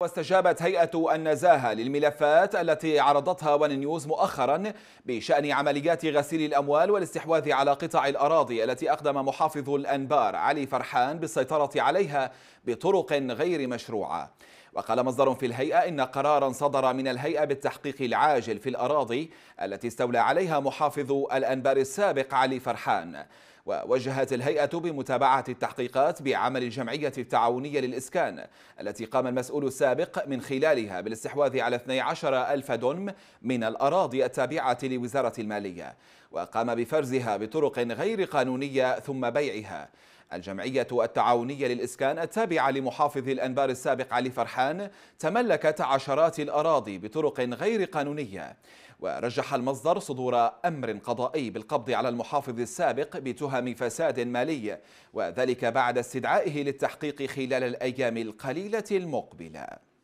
واستجابت هيئة النزاهة للملفات التي عرضتها ون نيوز مؤخرا بشأن عمليات غسيل الأموال والاستحواذ على قطع الأراضي التي أقدم محافظ الأنبار علي فرحان بالسيطرة عليها بطرق غير مشروعة وقال مصدر في الهيئة إن قرارا صدر من الهيئة بالتحقيق العاجل في الأراضي التي استولى عليها محافظ الأنبار السابق علي فرحان ووجهت الهيئة بمتابعة التحقيقات بعمل الجمعية التعاونية للإسكان التي قام المسؤول السابق من خلالها بالاستحواذ على 12 ألف دونم من الأراضي التابعة لوزارة المالية وقام بفرزها بطرق غير قانونية ثم بيعها الجمعية التعاونية للإسكان التابعة لمحافظ الأنبار السابق علي فرحان تملكت عشرات الأراضي بطرق غير قانونية ورجح المصدر صدور أمر قضائي بالقبض على المحافظ السابق بتهم فساد مالي وذلك بعد استدعائه للتحقيق خلال الأيام القليلة المقبلة